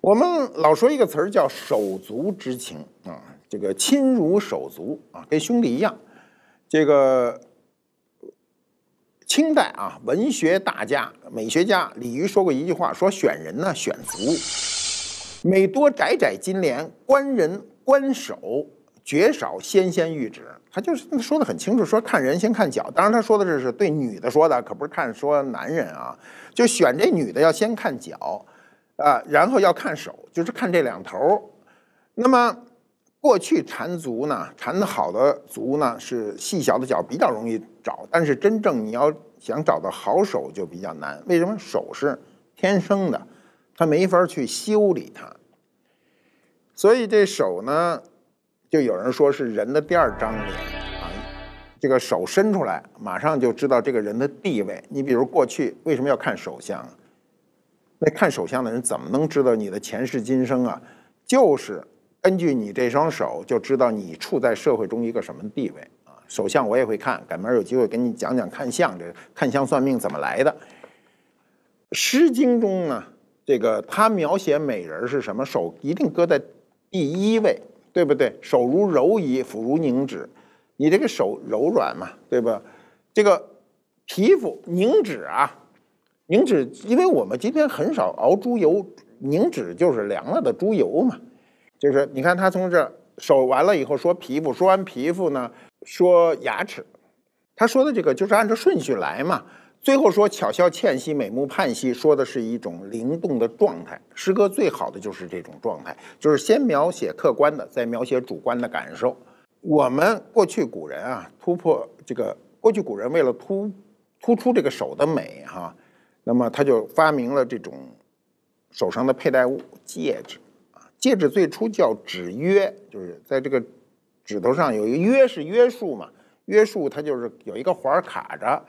我们老说一个词儿叫手足之情啊，这个亲如手足啊，跟兄弟一样。这个清代啊，文学大家、美学家李渔说过一句话，说选人呢选足，美多窄窄金莲，观人观手，绝少纤纤玉指。他就是说的很清楚，说看人先看脚。当然，他说的这是对女的说的，可不是看说男人啊，就选这女的要先看脚。啊，然后要看手，就是看这两头儿。那么，过去缠足呢，缠的好的足呢是细小的脚比较容易找，但是真正你要想找到好手就比较难。为什么手是天生的，它没法去修理它。所以这手呢，就有人说是人的第二张脸啊。这个手伸出来，马上就知道这个人的地位。你比如过去为什么要看手相？那看手相的人怎么能知道你的前世今生啊？就是根据你这双手就知道你处在社会中一个什么地位啊！手相我也会看，赶明儿有机会给你讲讲看相，这看相算命怎么来的。《诗经》中呢，这个他描写美人是什么？手一定搁在第一位，对不对？手如柔夷，肤如凝脂。你这个手柔软嘛，对吧？这个皮肤凝脂啊。凝脂，因为我们今天很少熬猪油，凝脂就是凉了的猪油嘛，就是你看他从这手完了以后说皮肤，说完皮肤呢说牙齿，他说的这个就是按照顺序来嘛。最后说巧笑倩兮，美目盼兮，说的是一种灵动的状态。诗歌最好的就是这种状态，就是先描写客观的，再描写主观的感受。我们过去古人啊，突破这个过去古人为了突突出这个手的美哈。那么他就发明了这种手上的佩戴物——戒指。啊，戒指最初叫指约，就是在这个指头上有一个约，是约束嘛。约束它就是有一个环儿卡着。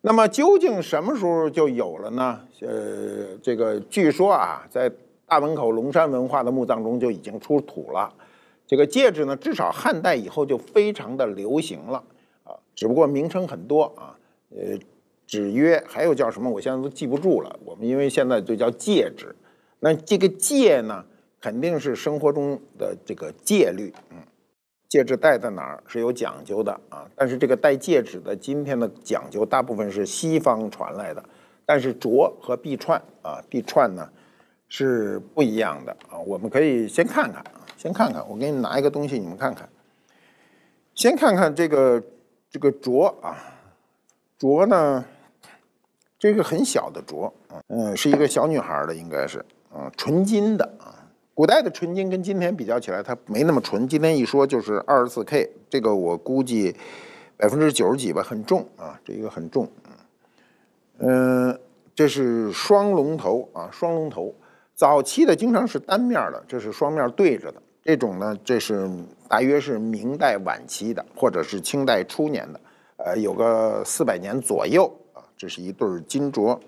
那么究竟什么时候就有了呢？呃，这个据说啊，在大门口龙山文化的墓葬中就已经出土了。这个戒指呢，至少汉代以后就非常的流行了。啊，只不过名称很多啊，呃。纸约还有叫什么？我现在都记不住了。我们因为现在就叫戒指，那这个戒呢，肯定是生活中的这个戒律。嗯，戒指戴在哪儿是有讲究的啊。但是这个戴戒指的今天的讲究大部分是西方传来的，但是镯和臂串啊，臂串呢是不一样的啊。我们可以先看看啊，先看看，我给你拿一个东西，你们看看。先看看这个这个镯啊，镯呢。这个很小的镯，嗯，是一个小女孩的，应该是，啊，纯金的，啊，古代的纯金跟今天比较起来，它没那么纯。今天一说就是二十四 K，这个我估计百分之九十几吧，很重啊，这一个很重，嗯，这是双龙头啊，双龙头，早期的经常是单面的，这是双面对着的，这种呢，这是大约是明代晚期的，或者是清代初年的，呃，有个四百年左右。这是一对儿金镯，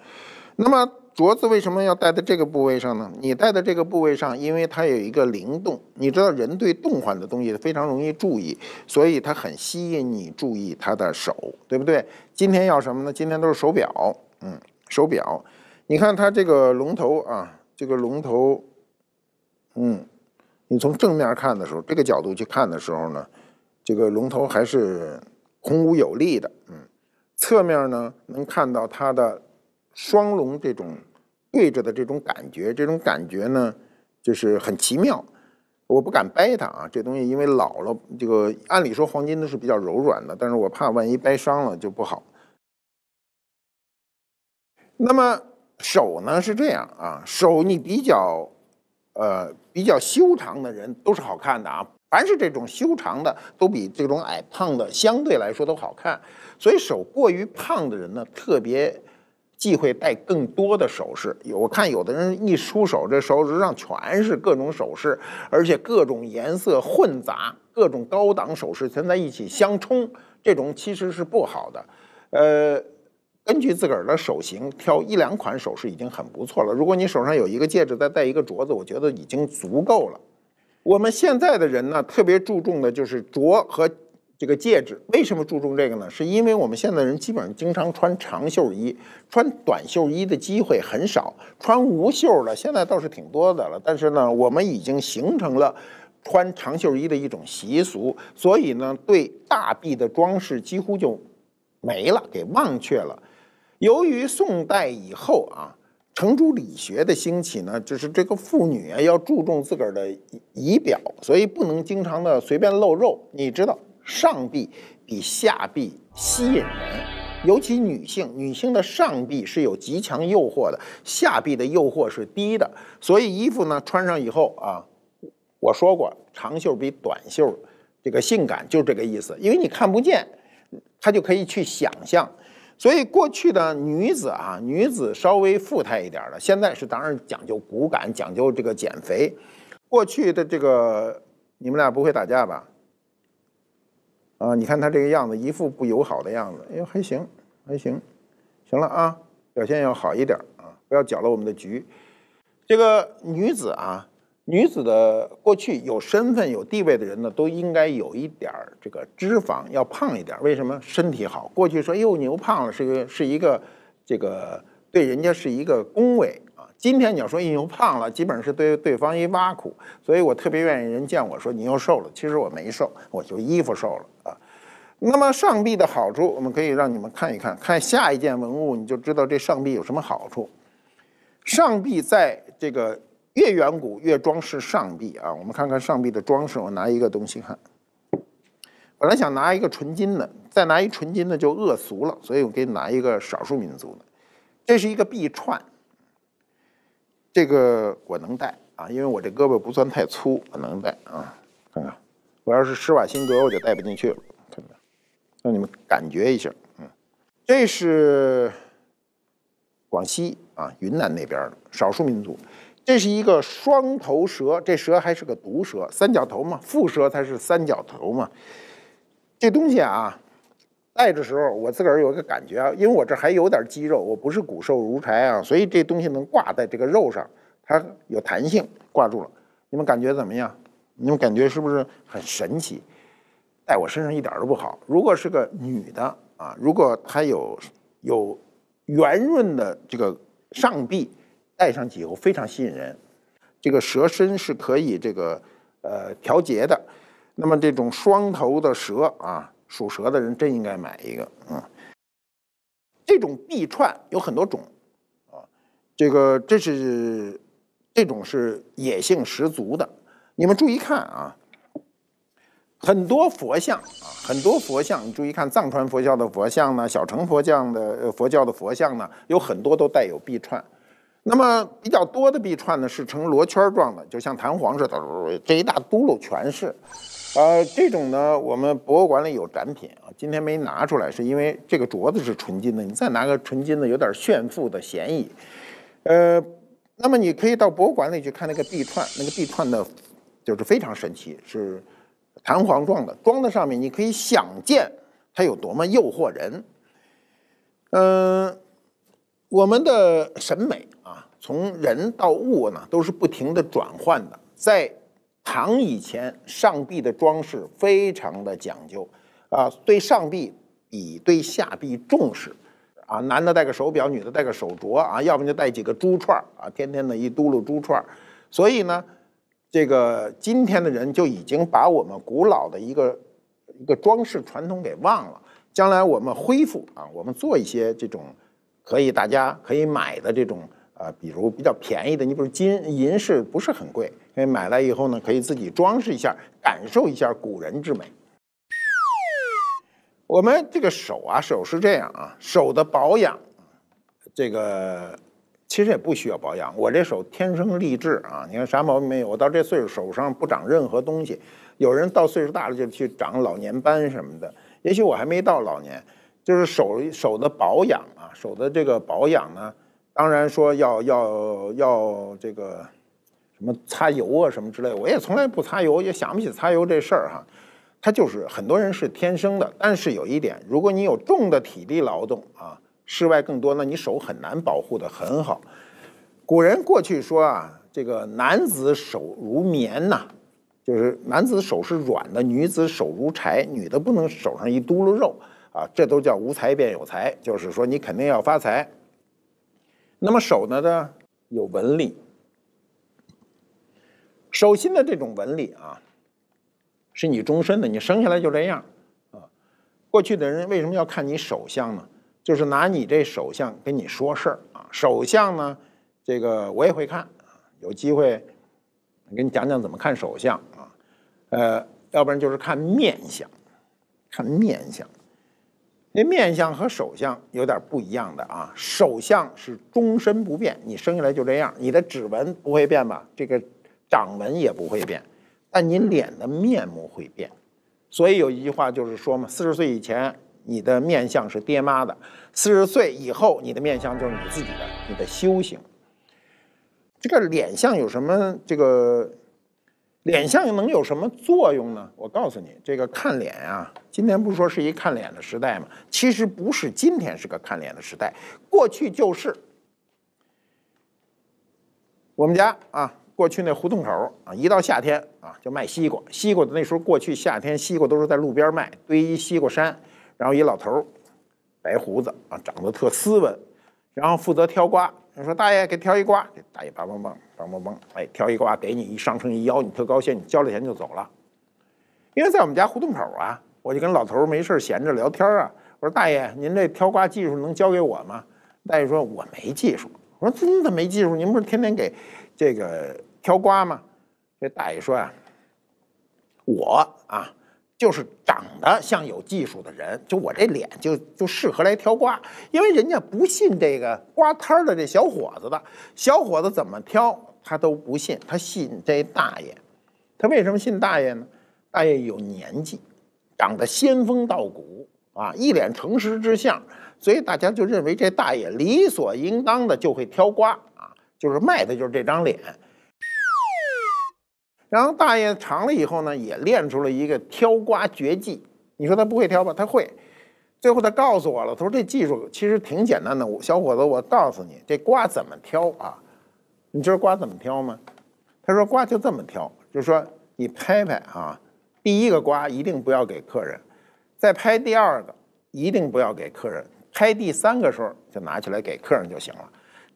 那么镯子为什么要戴在这个部位上呢？你戴在这个部位上，因为它有一个灵动。你知道人对动换的东西非常容易注意，所以它很吸引你注意它的手，对不对？今天要什么呢？今天都是手表，嗯，手表。你看它这个龙头啊，这个龙头，嗯，你从正面看的时候，这个角度去看的时候呢，这个龙头还是孔武有力的，嗯。侧面呢，能看到它的双龙这种对着的这种感觉，这种感觉呢，就是很奇妙。我不敢掰它啊，这东西因为老了，这个按理说黄金都是比较柔软的，但是我怕万一掰伤了就不好。那么手呢是这样啊，手你比较，呃，比较修长的人都是好看的啊。凡是这种修长的，都比这种矮胖的相对来说都好看。所以手过于胖的人呢，特别忌讳戴更多的首饰。我看有的人一出手，这手指上全是各种首饰，而且各种颜色混杂，各种高档首饰存在一起相冲，这种其实是不好的。呃，根据自个儿的手型挑一两款首饰已经很不错了。如果你手上有一个戒指，再戴一个镯子，我觉得已经足够了。我们现在的人呢，特别注重的就是镯和这个戒指。为什么注重这个呢？是因为我们现在人基本上经常穿长袖衣，穿短袖衣的机会很少。穿无袖的现在倒是挺多的了，但是呢，我们已经形成了穿长袖衣的一种习俗，所以呢，对大臂的装饰几乎就没了，给忘却了。由于宋代以后啊。程朱理学的兴起呢，就是这个妇女啊要注重自个儿的仪表，所以不能经常的随便露肉。你知道，上臂比下臂吸引人，尤其女性，女性的上臂是有极强诱惑的，下臂的诱惑是低的。所以衣服呢穿上以后啊，我说过，长袖比短袖这个性感，就这个意思，因为你看不见，他就可以去想象。所以过去的女子啊，女子稍微富态一点的，现在是当然讲究骨感，讲究这个减肥。过去的这个，你们俩不会打架吧？啊，你看他这个样子，一副不友好的样子。哎呦，还行，还行，行了啊，表现要好一点啊，不要搅了我们的局。这个女子啊。女子的过去有身份有地位的人呢，都应该有一点儿这个脂肪，要胖一点。为什么身体好？过去说“哎呦，你又胖了”，是个是一个这个对人家是一个恭维啊。今天你要说“哎呦，胖了”，基本上是对对方一挖苦。所以我特别愿意人见我说“你又瘦了”，其实我没瘦，我就衣服瘦了啊。那么上臂的好处，我们可以让你们看一看看下一件文物，你就知道这上臂有什么好处。上臂在这个。越远古越装饰上臂啊！我们看看上臂的装饰。我拿一个东西看，本来想拿一个纯金的，再拿一纯金的就恶俗了，所以我给你拿一个少数民族的。这是一个臂串，这个我能戴啊，因为我这胳膊不算太粗，我能戴啊。看看，我要是施瓦辛格，我就戴不进去了。看看，让你们感觉一下。嗯，这是广西啊、云南那边的少数民族。这是一个双头蛇，这蛇还是个毒蛇，三角头嘛，蝮蛇才是三角头嘛。这东西啊，戴的时候我自个儿有一个感觉啊，因为我这还有点肌肉，我不是骨瘦如柴啊，所以这东西能挂在这个肉上，它有弹性，挂住了。你们感觉怎么样？你们感觉是不是很神奇？戴我身上一点都不好。如果是个女的啊，如果她有有圆润的这个上臂。戴上以后非常吸引人，这个蛇身是可以这个呃调节的，那么这种双头的蛇啊，属蛇的人真应该买一个啊。这种臂串有很多种啊，这个这是这种是野性十足的，你们注意看啊，很多佛像啊，很多佛像，你注意看藏传佛教的佛像呢，小乘佛教的佛教的佛像呢，有很多都带有臂串。那么比较多的币串呢，是呈螺圈状的，就像弹簧似的，这一大嘟噜全是。呃，这种呢，我们博物馆里有展品啊，今天没拿出来，是因为这个镯子是纯金的，你再拿个纯金的，有点炫富的嫌疑。呃，那么你可以到博物馆里去看那个币串，那个币串的，就是非常神奇，是弹簧状的，装在上面，你可以想见它有多么诱惑人。嗯。我们的审美啊，从人到物呢，都是不停的转换的。在唐以前，上臂的装饰非常的讲究，啊，对上臂比对下臂重视，啊，男的戴个手表，女的戴个手镯，啊，要不就戴几个珠串啊，天天的一嘟噜珠串所以呢，这个今天的人就已经把我们古老的一个一个装饰传统给忘了。将来我们恢复啊，我们做一些这种。可以，大家可以买的这种，呃，比如比较便宜的，你比如金银饰不是很贵，因为买来以后呢，可以自己装饰一下，感受一下古人之美。我们这个手啊，手是这样啊，手的保养，这个其实也不需要保养。我这手天生丽质啊，你看啥毛病没有？我到这岁数手上不长任何东西。有人到岁数大了就去长老年斑什么的，也许我还没到老年，就是手手的保养。手的这个保养呢，当然说要要要这个什么擦油啊什么之类，我也从来不擦油，也想不起擦油这事儿哈。它就是很多人是天生的，但是有一点，如果你有重的体力劳动啊，室外更多那你手很难保护得很好。古人过去说啊，这个男子手如棉呐，就是男子手是软的；女子手如柴，女的不能手上一嘟噜肉。啊，这都叫无财便有财，就是说你肯定要发财。那么手呢呢有纹理，手心的这种纹理啊，是你终身的，你生下来就这样啊。过去的人为什么要看你手相呢？就是拿你这手相跟你说事儿啊。手相呢，这个我也会看，有机会我给你讲讲怎么看手相啊。呃，要不然就是看面相，看面相。那面相和手相有点不一样的啊，手相是终身不变，你生下来就这样，你的指纹不会变吧？这个掌纹也不会变，但你脸的面目会变。所以有一句话就是说嘛，四十岁以前你的面相是爹妈的，四十岁以后你的面相就是你自己的，你的修行。这个脸相有什么？这个脸相能有什么作用呢？我告诉你，这个看脸啊。今天不说是一看脸的时代吗？其实不是今天是个看脸的时代，过去就是。我们家啊，过去那胡同口啊，一到夏天啊，就卖西瓜。西瓜的那时候过去夏天西瓜都是在路边卖，堆一西瓜山，然后一老头，白胡子啊，长得特斯文，然后负责挑瓜。你说大爷给挑一瓜，这大爷梆梆梆梆梆梆，哎，挑一瓜给你，一上秤一腰，你特高兴，你交了钱就走了。因为在我们家胡同口啊。我就跟老头儿没事闲着聊天啊，我说大爷，您这挑瓜技术能教给我吗？大爷说我没技术。我说真的没技术？您不是天天给这个挑瓜吗？这大爷说呀，我啊，就是长得像有技术的人，就我这脸就就适合来挑瓜，因为人家不信这个瓜摊儿的这小伙子的小伙子怎么挑他都不信，他信这大爷。他为什么信大爷呢？大爷有年纪。长得仙风道骨啊，一脸诚实之相，所以大家就认为这大爷理所应当的就会挑瓜啊，就是卖的就是这张脸。然后大爷尝了以后呢，也练出了一个挑瓜绝技。你说他不会挑吧？他会。最后他告诉我了，他说这技术其实挺简单的。小伙子，我告诉你，这瓜怎么挑啊？你知道瓜怎么挑吗？他说瓜就这么挑，就说你拍拍啊。第一个瓜一定不要给客人，再拍第二个一定不要给客人，拍第三个时候就拿起来给客人就行了。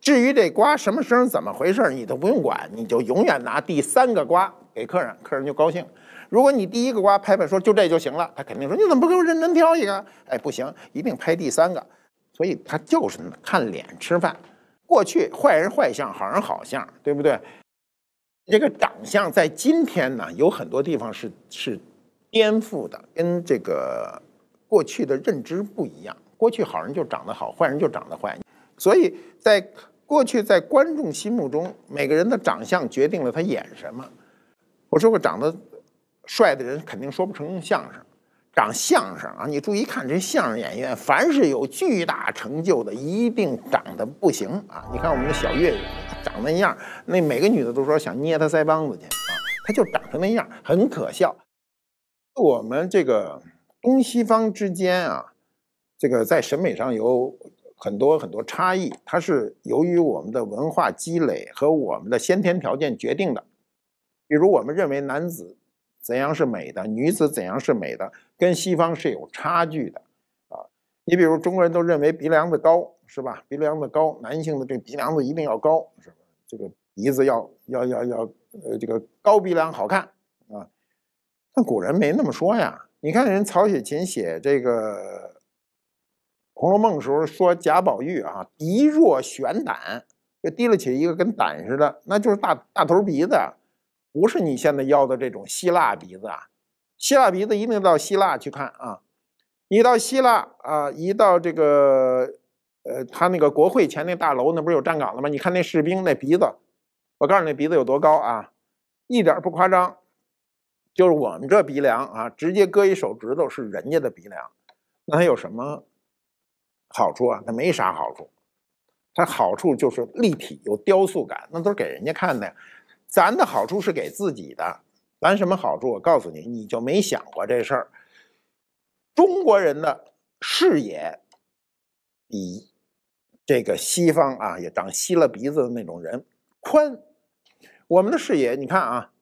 至于这瓜什么声、怎么回事，你都不用管，你就永远拿第三个瓜给客人，客人就高兴。如果你第一个瓜拍拍说就这就行了，他肯定说你怎么不给我认真挑一个？哎，不行，一定拍第三个。所以他就是看脸吃饭。过去坏人坏相，好人好相，对不对？这个长相在今天呢，有很多地方是是颠覆的，跟这个过去的认知不一样。过去好人就长得好，坏人就长得坏，所以在过去在观众心目中，每个人的长相决定了他演什么。我说过，长得帅的人，肯定说不成相声。长相声啊！你注意看，这相声演员，凡是有巨大成就的，一定长得不行啊！你看我们的小岳岳，长那样，那每个女的都说想捏他腮帮子去啊！他就长成那样，很可笑。我们这个东西方之间啊，这个在审美上有很多很多差异，它是由于我们的文化积累和我们的先天条件决定的。比如，我们认为男子怎样是美的，女子怎样是美的。跟西方是有差距的，啊，你比如中国人都认为鼻梁子高是吧？鼻梁子高，男性的这鼻梁子一定要高，是吧？这个鼻子要要要要，呃，这个高鼻梁好看啊。但古人没那么说呀，你看人曹雪芹写这个《红楼梦》的时候说贾宝玉啊，鼻若悬胆，就提了起一个跟胆似的，那就是大大头鼻子，不是你现在要的这种希腊鼻子啊。希腊鼻子一定到希腊去看啊！一到希腊啊，一到这个呃，他那个国会前那大楼那不是有站岗的吗？你看那士兵那鼻子，我告诉你那鼻子有多高啊，一点不夸张，就是我们这鼻梁啊，直接割一手指头是人家的鼻梁。那有什么好处啊？那没啥好处，它好处就是立体有雕塑感，那都是给人家看的，咱的好处是给自己的。咱什么好处？我告诉你，你就没想过这事儿。中国人的视野比这个西方啊也长吸了鼻子的那种人宽。我们的视野，你看啊，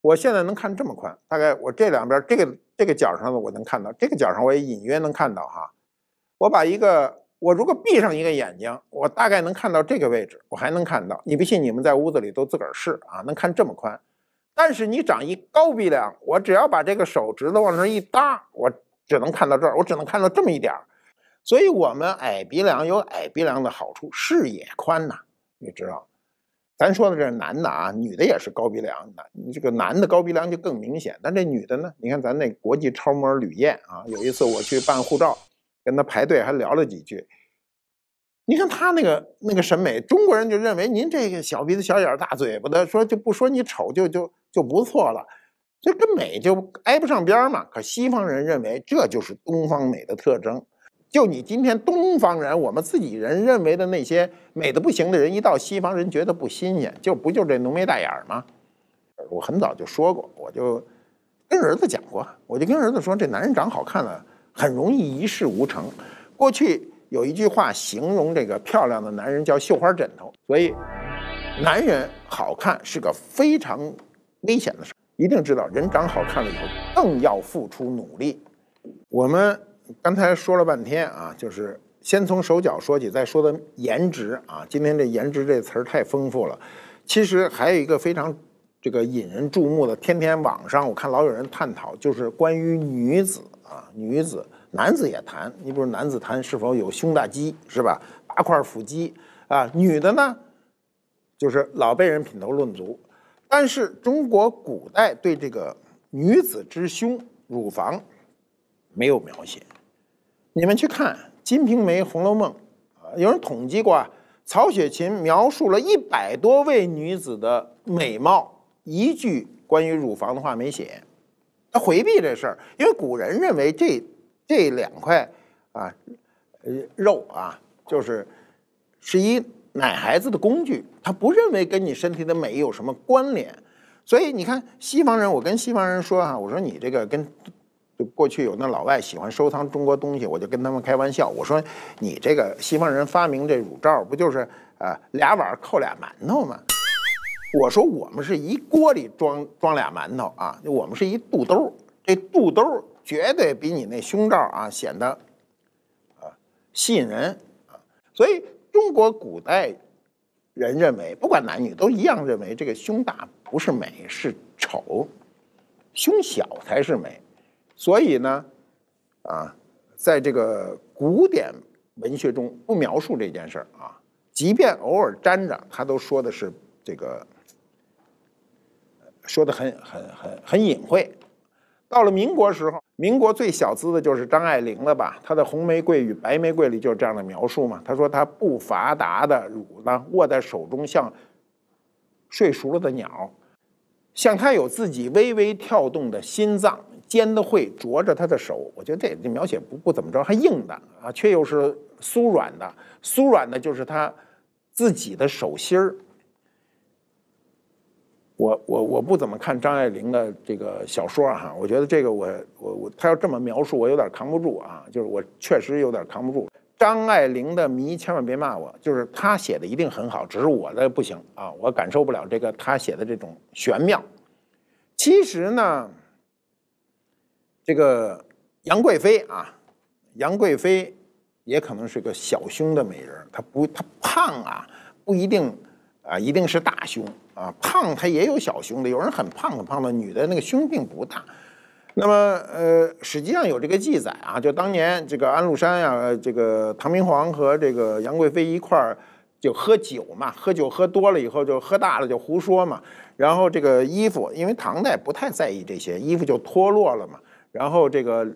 我现在能看这么宽，大概我这两边这个这个角上呢，我能看到这个角上我也隐约能看到哈。我把一个我如果闭上一个眼睛，我大概能看到这个位置，我还能看到。你不信，你们在屋子里都自个儿试啊，能看这么宽。但是你长一高鼻梁，我只要把这个手指头往那儿一搭，我只能看到这儿，我只能看到这么一点儿。所以，我们矮鼻梁有矮鼻梁的好处，视野宽呐，你知道。咱说的这是男的啊，女的也是高鼻梁的，这个男的高鼻梁就更明显。但这女的呢？你看咱那国际超模吕燕啊，有一次我去办护照，跟她排队还聊了几句。你看她那个那个审美，中国人就认为您这个小鼻子、小眼儿、大嘴巴的，说就不说你丑，就就。就不错了，这跟美就挨不上边嘛。可西方人认为这就是东方美的特征。就你今天东方人，我们自己人认为的那些美的不行的人，一到西方人觉得不新鲜，就不就这浓眉大眼儿吗？我很早就说过，我就跟儿子讲过，我就跟儿子说，这男人长好看了，很容易一事无成。过去有一句话形容这个漂亮的男人叫绣花枕头，所以男人好看是个非常。危险的事，一定知道。人长好看了以后，更要付出努力。我们刚才说了半天啊，就是先从手脚说起，再说的颜值啊。今天这颜值这词儿太丰富了。其实还有一个非常这个引人注目的，天天网上我看老有人探讨，就是关于女子啊，女子男子也谈。你比如男子谈是否有胸大肌是吧，八块腹肌啊，女的呢，就是老被人品头论足。但是中国古代对这个女子之胸乳房没有描写，你们去看《金瓶梅》《红楼梦》，啊，有人统计过，曹雪芹描述了一百多位女子的美貌，一句关于乳房的话没写，他回避这事儿，因为古人认为这这两块啊，呃，肉啊，就是是一。奶孩子的工具，他不认为跟你身体的美有什么关联，所以你看西方人，我跟西方人说哈，我说你这个跟，就过去有那老外喜欢收藏中国东西，我就跟他们开玩笑，我说你这个西方人发明这乳罩不就是啊俩碗扣俩馒头吗？我说我们是一锅里装装俩馒头啊，我们是一肚兜，这肚兜绝对比你那胸罩啊显得啊吸引人啊，所以。中国古代人认为，不管男女都一样认为，这个胸大不是美是丑，胸小才是美。所以呢，啊，在这个古典文学中不描述这件事儿啊，即便偶尔沾着，他都说的是这个，说的很很很很隐晦。到了民国时候，民国最小资的就是张爱玲了吧？她的《红玫瑰与白玫瑰》里就是这样的描述嘛。她说她不发达的乳呢握在手中，像睡熟了的鸟，像她有自己微微跳动的心脏，尖的喙啄着她的手。我觉得这这描写不不怎么着，还硬的啊，却又是酥软的，酥软的就是她自己的手心儿。我我我不怎么看张爱玲的这个小说哈，我觉得这个我我我他要这么描述，我有点扛不住啊，就是我确实有点扛不住。张爱玲的迷千万别骂我，就是她写的一定很好，只是我的不行啊，我感受不了这个她写的这种玄妙。其实呢，这个杨贵妃啊，杨贵妃也可能是个小胸的美人，她不她胖啊不一定。啊，一定是大胸啊，胖他也有小胸的，有人很胖很胖的女的那个胸并不大。那么，呃，实际上有这个记载啊，就当年这个安禄山呀，这个唐明皇和这个杨贵妃一块儿就喝酒嘛，喝酒喝多了以后就喝大了，就胡说嘛。然后这个衣服，因为唐代不太在意这些，衣服就脱落了嘛。然后这个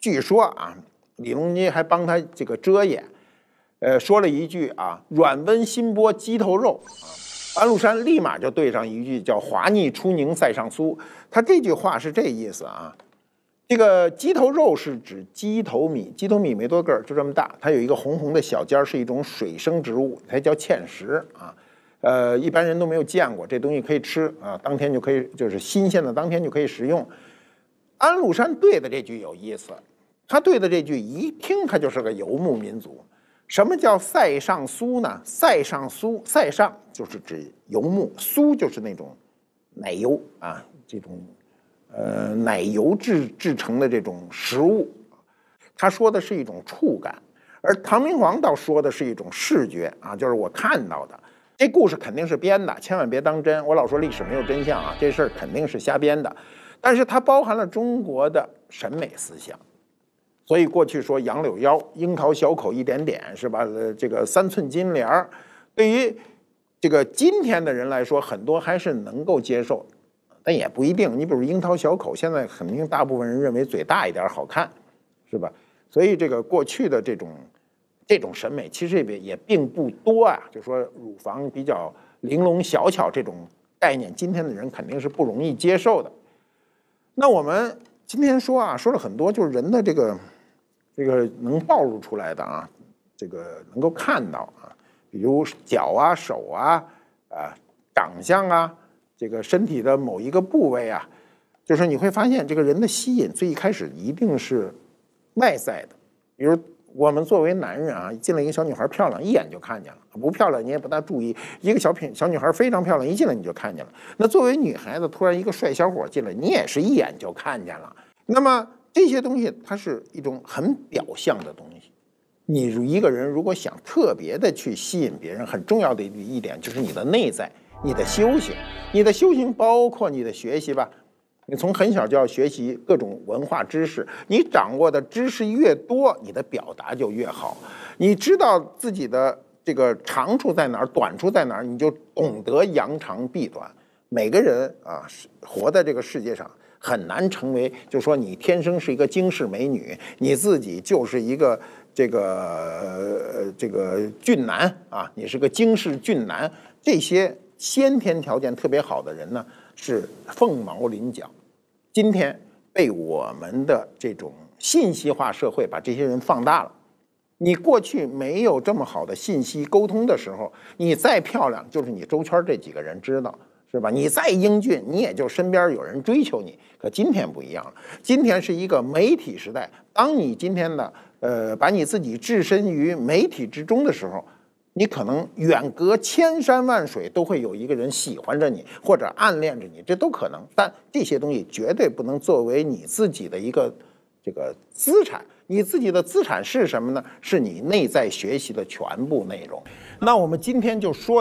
据说啊，李隆基还帮他这个遮掩。呃，说了一句啊，软温新波鸡头肉，啊，安禄山立马就对上一句，叫滑腻出宁塞上酥。他这句话是这意思啊，这个鸡头肉是指鸡头米，鸡头米没多个儿，就这么大，它有一个红红的小尖儿，是一种水生植物，它叫芡实啊。呃，一般人都没有见过这东西，可以吃啊，当天就可以，就是新鲜的，当天就可以食用。安禄山对的这句有意思，他对的这句一听，他就是个游牧民族。什么叫塞上酥呢？塞上酥，塞上就是指游牧，酥就是那种奶油啊，这种呃奶油制制成的这种食物。他说的是一种触感，而唐明皇倒说的是一种视觉啊，就是我看到的。这故事肯定是编的，千万别当真。我老说历史没有真相啊，这事儿肯定是瞎编的。但是它包含了中国的审美思想。所以过去说杨柳腰、樱桃小口一点点，是吧？呃，这个三寸金莲儿，对于这个今天的人来说，很多还是能够接受，但也不一定。你比如樱桃小口，现在肯定大部分人认为嘴大一点好看，是吧？所以这个过去的这种这种审美，其实也也并不多啊。就说乳房比较玲珑小巧这种概念，今天的人肯定是不容易接受的。那我们今天说啊，说了很多，就是人的这个。这个能暴露出来的啊，这个能够看到啊，比如脚啊、手啊、啊长相啊，这个身体的某一个部位啊，就是你会发现这个人的吸引，最一开始一定是外在的。比如我们作为男人啊，进来一个小女孩漂亮，一眼就看见了；不漂亮你也不大注意。一个小品小女孩非常漂亮，一进来你就看见了。那作为女孩子，突然一个帅小伙进来，你也是一眼就看见了。那么。这些东西它是一种很表象的东西。你一个人如果想特别的去吸引别人，很重要的一点就是你的内在、你的修行、你的修行包括你的学习吧。你从很小就要学习各种文化知识，你掌握的知识越多，你的表达就越好。你知道自己的这个长处在哪儿，短处在哪儿，你就懂得扬长避短。每个人啊，活在这个世界上。很难成为，就说你天生是一个惊世美女，你自己就是一个这个这个俊男啊，你是个惊世俊男，这些先天条件特别好的人呢是凤毛麟角。今天被我们的这种信息化社会把这些人放大了。你过去没有这么好的信息沟通的时候，你再漂亮就是你周圈这几个人知道。是吧？你再英俊，你也就身边有人追求你。可今天不一样了，今天是一个媒体时代。当你今天的呃，把你自己置身于媒体之中的时候，你可能远隔千山万水，都会有一个人喜欢着你，或者暗恋着你，这都可能。但这些东西绝对不能作为你自己的一个这个资产。你自己的资产是什么呢？是你内在学习的全部内容。那我们今天就说。